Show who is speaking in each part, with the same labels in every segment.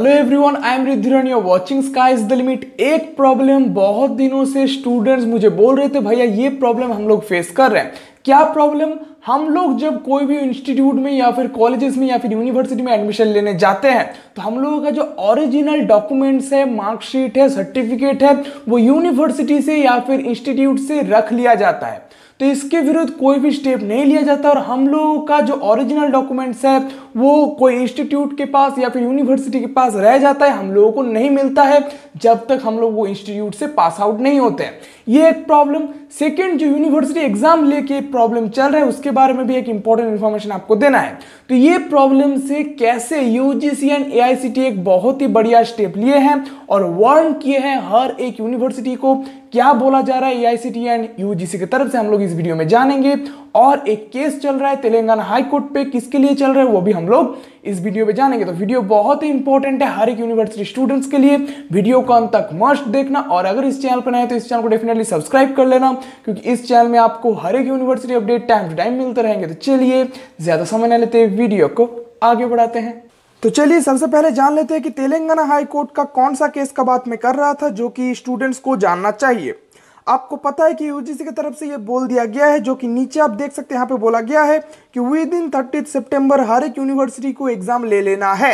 Speaker 1: Hello everyone I am रिधिरन you're watching sky is the limit एक problem बहुत दिनों से स्टूडेंट्स मुझे बोल रहे थे भैया ये प्रॉब्लम हम लोग फेस कर रहे हैं क्या प्रॉब्लम हम लोग जब कोई भी इंस्टीट्यूट में या फिर कॉलेजेस में या फिर यूनिवर्सिटी में एडमिशन लेने जाते हैं तो हम लोगों का जो ओरिजिनल डॉक्यूमेंट्स है मार्कशीट है सर्टिफिकेट है वो यूनिवर्सिटी से या फिर इंस्टीट्यूट से रख लिया जाता है तो इसके विरुद्ध कोई भी स्टेप नहीं लिया जाता और हम लोगों का जो ओरिजिनल डॉक्यूमेंट्स है वो कोई इंस्टीट्यूट के पास या फिर यूनिवर्सिटी के पास रह जाता है हम लोगों को नहीं मिलता है जब तक हम लोग वो इंस्टीट्यूट से पास आउट नहीं होते हैं ये एक प्रॉब्लम सेकेंड जो यूनिवर्सिटी एग्जाम लेके प्रॉब्लम चल रहा है उसके बारे में भी एक इंपॉर्टेंट इन्फॉर्मेशन आपको देना है तो ये प्रॉब्लम से कैसे यू एंड एआईसीटी एक बहुत ही बढ़िया स्टेप लिए हैं और वर्न किए हैं हर एक यूनिवर्सिटी को क्या बोला जा रहा है टी एंड यूजीसी की तरफ से हम लोग इस वीडियो में जानेंगे और एक केस चल रहा है तेलंगाना हाईकोर्ट पे किसके लिए चल रहा है वो भी हम लोग इस वीडियो में जानेंगे तो वीडियो बहुत ही इंपॉर्टेंट है हर एक यूनिवर्सिटी स्टूडेंट्स के लिए वीडियो को अंत तक मस्ट देखना और अगर इस चैनल पर नए तो इस चैनल को डेफिनेटली सब्सक्राइब कर लेना क्योंकि इस चैनल में आपको हर एक university update time to time मिलते रहेंगे तो चलिए ज़्यादा समय न लेते वीडियो को आगे बढ़ाते हैं तो चलिए सबसे पहले जान लेते हैं कि तेलंगाना हाई कोर्ट का कौन सा केस का बात मैं कर रहा था जो कि स्टूडेंट्स को जानना चाहिए आपको पता है कि यूजीसी की तरफ से ये बोल दिया गया है जो कि नीचे आप देख सकते हैं यहाँ पे बोला गया है कि विद इन थर्टी सेप्टेम्बर हर एक यूनिवर्सिटी को एग्जाम ले लेना है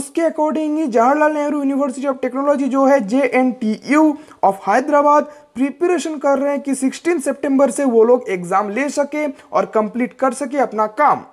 Speaker 1: उसके अकॉर्डिंग ही Jawaharlal Nehru University of Technology जो है J N T U of Hyderabad preparation कर रहे हैं कि 16 सितंबर से वो लोग एग्जाम ले सके और कंप्लीट कर सके अपना काम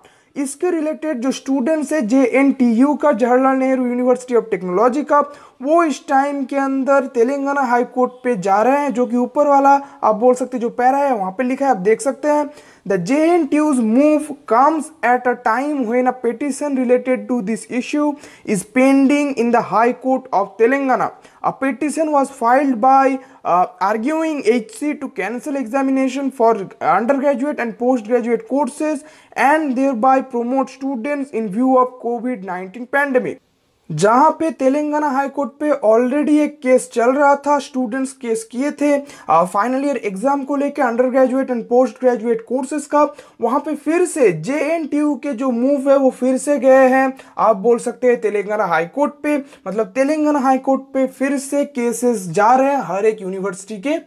Speaker 1: इसके रिलेटेड जो स्टूडेंट्स है जे एन टी यू का Jawaharlal Nehru University of Technology का वो इस टाइम के अंदर तेलंगाना हाई कोर्ट पे जा रहे हैं जो कि ऊपर वाला आप बोल सकते जो पैरा है वहाँ पे लिखा है आप देख सकते हैं The JNTU's move comes at a time when a petition related to this issue is pending in the High Court of Telangana. A petition was filed by uh, arguing HC to cancel examination for undergraduate and postgraduate courses and thereby promote students in view of COVID-19 pandemic. जहां पे Telangana high court पे already एक case चल रहा था students case किए थे final year exam को लेकर undergraduate and postgraduate courses का वहां पे फिर से जे एन टी यू के जो मूव है वो फिर से गए हैं आप बोल सकते हैं तेलंगाना हाईकोर्ट पे मतलब तेलंगाना हाईकोर्ट पे फिर से केसेस जा रहे हैं हर एक यूनिवर्सिटी के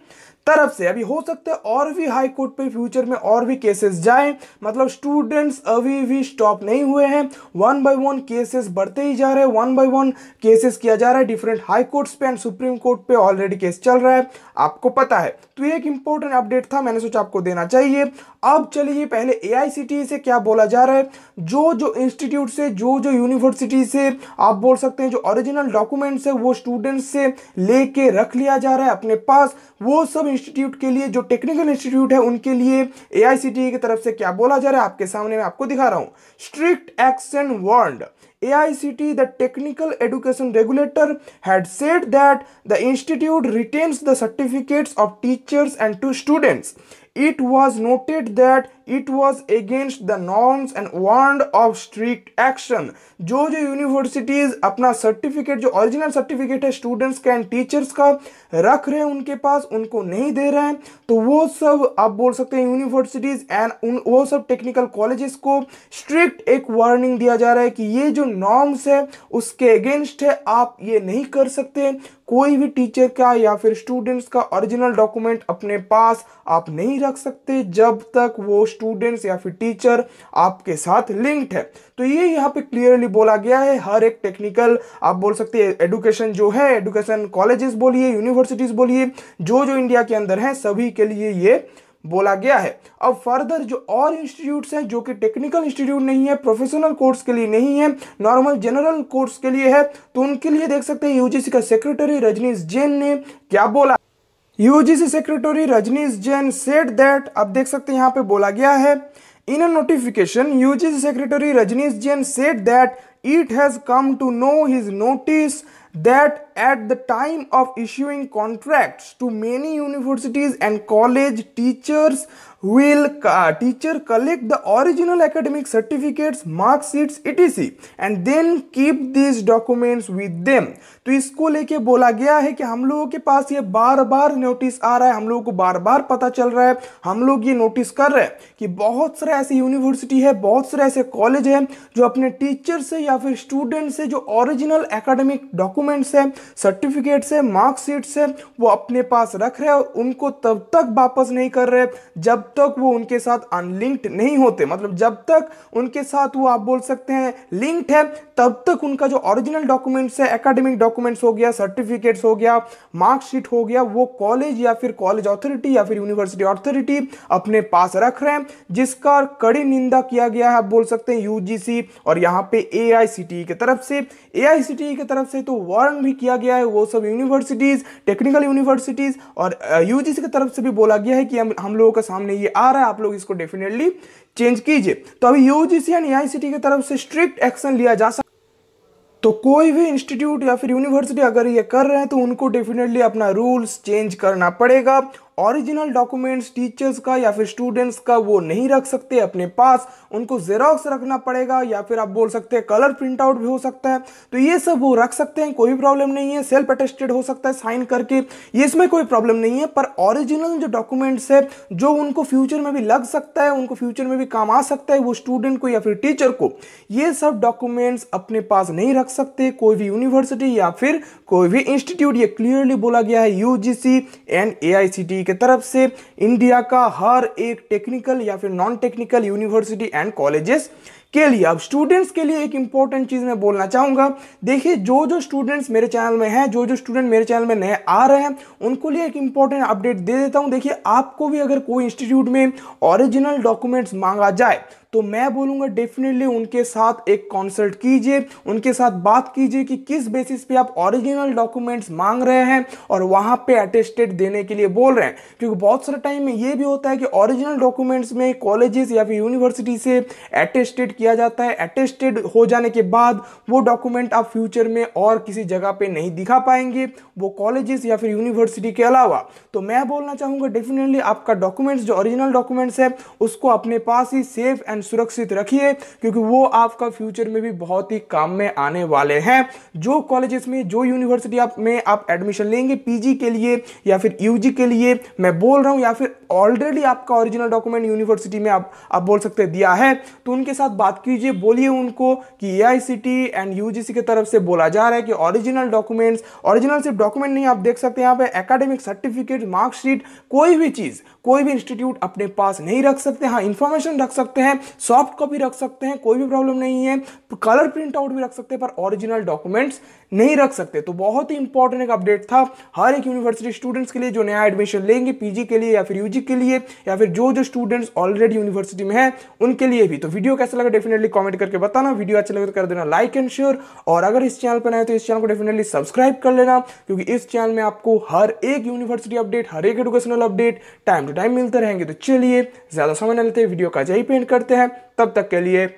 Speaker 1: तरफ से अभी हो सकता है और भी हाई कोर्ट पे फ्यूचर में और भी केसेस जाए मतलब स्टूडेंट्स अभी भी स्टॉप नहीं हुए हैं वन बाय वन केसेस बढ़ते ही जा रहे हैं वन बाय वन केसेस किया जा रहा है डिफरेंट हाई कोर्ट्स पे एंड सुप्रीम कोर्ट पे ऑलरेडी केस चल रहा है आपको पता है तो एक इंपॉर्टेंट अपडेट था मैंने सोचा आपको देना चाहिए अब चलिए पहले ए e से क्या बोला जा रहा है जो जो इंस्टीट्यूट से जो जो यूनिवर्सिटी से आप बोल सकते हैं जो ओरिजिनल डॉक्यूमेंट्स है वो स्टूडेंट्स से लेके रख लिया जा रहा है अपने पास वो सब इंस्टीट्यूट के लिए जो टेक्निकल इंस्टीट्यूट है उनके लिए ए e की तरफ से क्या बोला जा रहा है आपके सामने मैं आपको दिखा रहा हूँ strict action world A I C T the technical education regulator had said that the institute retains the certificates of teachers and to students it was noted that it was against the norms and ward of strict action जो जो universities अपना certificate जो original certificate है students का and teachers का रख रहे हैं उनके पास उनको नहीं दे रहे हैं तो वो सब आप बोल सकते हैं यूनिवर्सिटीज़ एंड उन वो सब टेक्निकल कॉलेजेस को स्ट्रिक्ट एक वार्निंग दिया जा रहा है कि ये जो नॉर्म्स है उसके अगेंस्ट है आप ये नहीं कर सकते कोई भी टीचर का या फिर स्टूडेंट्स का ओरिजिनल डॉक्यूमेंट अपने पास आप नहीं रख सकते जब तक वो स्टूडेंट्स या फिर टीचर आपके साथ लिंक्ड है तो ये यहाँ पे क्लियरली बोला गया है हर एक टेक्निकल आप बोल सकते हैं एडुकेशन जो है एडुकेशन कॉलेजेस बोलिए यूनिवर्सिटीज बोलिए जो जो इंडिया के अंदर हैं सभी के लिए ये बोला गया है अब फर्दर जो और इंस्टीट्यूट्स हैं जो कि टेक्निकल इंस्टीट्यूट नहीं है प्रोफेशनल कोर्स के लिए नहीं है नॉर्मल जनरल कोर्स के लिए है तो उनके लिए देख सकते हैं यूजीसी का सेक्रेटरी रजनीश जैन ने क्या बोला UGC secretary Rajneesh Jain said that आप देख सकते हैं यहाँ पे बोला गया है in a notification UGC secretary Rajneesh Jain said that it has come to know his notice that at the time of issuing contracts to many universities and college teachers will uh, teacher collect the original academic certificates mark sheets etc and then keep these documents with them तो इसको लेके बोला गया है कि हम लोगों के पास ये बार बार नोटिस आ रहा है हम लोगों को बार बार पता चल रहा है हम लोग ये नोटिस कर रहे हैं कि बहुत सारे ऐसी यूनिवर्सिटी है बहुत सारे ऐसे कॉलेज हैं जो अपने टीचर से या फिर स्टूडेंट से जो ओरिजिनल एकेडमिक डॉक्यूमेंट्स हैं सर्टिफिकेट से मार्कशीट से वो अपने पास रख रहे और उनको तब तक वापस नहीं कर रहे जब तक वो उनके साथ अनलिंक्ड नहीं होते मतलब जब तक उनके साथ वो आप बोल सकते हैं लिंक्ड है तब तक उनका जो ओरिजिनल डॉक्यूमेंट्स है एकेडमिक डॉक्यूमेंट्स हो गया सर्टिफिकेट्स हो गया मार्कशीट हो गया वो कॉलेज या फिर कॉलेज अथॉरिटी या फिर यूनिवर्सिटी अथॉरिटी अपने पास रख रहे हैं जिसका कड़ी निंदा किया गया है आप बोल सकते हैं यूजीसी और यहाँ पे ए e की तरफ से ए e की तरफ से तो वार्न भी किया किया गया है वो सब यूनिवर्सिटीज़ टेक्निकल यूनिवर्सिटीज़ और यूजीसी की तरफ से भी बोला गया है कि हम हम लोगों के सामने ये आ रहा है आप लोग इसको डेफिनेटली चेंज कीजिए तो अभी यूजीसी एंड एआईसीटी की तरफ से स्ट्रिक्ट एक्शन लिया जा सकता तो कोई भी इंस्टीट्यूट या फिर यूनिवर्सिटी अगर ये कर रहे हैं तो उनको डेफिनेटली अपना रूल्स चेंज करना पड़ेगा ओरिजिनल डॉक्यूमेंट्स टीचर्स का या फिर स्टूडेंट्स का वो नहीं रख सकते अपने पास उनको जेरोक्स रखना पड़ेगा या फिर आप बोल सकते हैं कलर प्रिंट आउट भी हो सकता है तो ये सब वो रख सकते हैं कोई प्रॉब्लम नहीं है सेल्फ अटेस्टेड हो सकता है साइन करके ये इसमें कोई प्रॉब्लम नहीं है पर ओरिजिनल जो डॉक्यूमेंट्स है जो उनको फ्यूचर में भी लग सकता है उनको फ्यूचर में भी काम आ सकता है वो स्टूडेंट को या फिर टीचर को ये सब डॉक्यूमेंट्स अपने पास नहीं रख सकते कोई भी यूनिवर्सिटी या फिर कोई भी इंस्टीट्यूट ये क्लियरली बोला गया है यूजीसी एंड ए के के तरफ से इंडिया का हर एक टेक्निकल या फिर non technical university and colleges के लिए अब स्टूडेंट्स के लिए एक इंपॉर्टेंट चीज़ मैं बोलना चाहूंगा देखिए जो जो स्टूडेंट्स मेरे चैनल में हैं जो जो स्टूडेंट मेरे चैनल में नए आ रहे हैं उनको लिए एक इंपॉर्टेंट अपडेट दे देता हूँ देखिए आपको भी अगर कोई इंस्टीट्यूट में ओरिजिनल डॉक्यूमेंट्स मांगा जाए तो मैं बोलूंगा डेफिनेटली उनके साथ एक कॉन्सल्ट कीजिए उनके साथ बात कीजिए कि किस बेसिस पे आप ओरिजिनल डॉक्यूमेंट्स मांग रहे हैं और वहां पे अटेस्टेड देने के लिए बोल रहे हैं क्योंकि बहुत सारे टाइम में ये भी होता है कि ओरिजिनल डॉक्यूमेंट्स में कॉलेजेस या फिर यूनिवर्सिटी से अटेस्टेड किया जाता है अटेस्टेड हो जाने के बाद वो डॉक्यूमेंट आप फ्यूचर में और किसी जगह पे नहीं दिखा पाएंगे वो कॉलेजेस या फिर यूनिवर्सिटी के अलावा तो मैं बोलना चाहूँगा डेफिनेटली आपका डॉक्यूमेंट्स जो ओरिजिनल डॉक्यूमेंट्स है उसको अपने पास ही सेफ एंड सुरक्षित रखिए क्योंकि वो आपका फ्यूचर में भी बहुत ही काम में आने वाले हैं जो कॉलेजेस में जो यूनिवर्सिटी आप में आप एडमिशन लेंगे पीजी के लिए या फिर यूजी के लिए मैं बोल रहा हूँ या फिर ऑलरेडी आपका ओरिजिनल डॉक्यूमेंट यूनिवर्सिटी में आप आप बोल सकते हैं दिया है तो उनके साथ बात बात कीजिए बोलिए उनको कि ए एंड यू की तरफ से बोला जा रहा है कि ओरिजिनल डॉक्यूमेंट्स ओरिजिनल सिर्फ डॉक्यूमेंट नहीं आप देख सकते हैं यहाँ पे एकेडमिक सर्टिफिकेट मार्कशीट कोई भी चीज़ कोई भी इंस्टीट्यूट अपने पास नहीं रख सकते हाँ इन्फॉर्मेशन रख सकते हैं सॉफ्ट कॉपी रख सकते हैं कोई भी प्रॉब्लम नहीं है कलर प्रिंट आउट भी रख सकते हैं पर ओरिजिनल डॉक्यूमेंट्स नहीं रख सकते तो बहुत ही इंपॉर्टेंट एक अपडेट था हर एक यूनिवर्सिटी स्टूडेंट्स के लिए जो नया एडमिशन लेंगे पीजी के लिए या फिर यूजी के लिए या फिर जो जो स्टूडेंट्स ऑलरेडी यूनिवर्सिटी में हैं उनके लिए भी तो वीडियो कैसा लगा डेफिनेटली कमेंट करके बताना वीडियो अच्छा लगे तो कर देना लाइक एंड शेयर और अगर इस चैनल पर नए तो इस चैनल को डेफिनेटली सब्सक्राइब कर लेना क्योंकि इस चैनल में आपको हर एक यूनिवर्सिटी अपडेट हर एक educational update time to time मिलते रहेंगे तो चलिए ज़्यादा समय न लेते वीडियो का जय पेंट करते हैं तब तक के लिए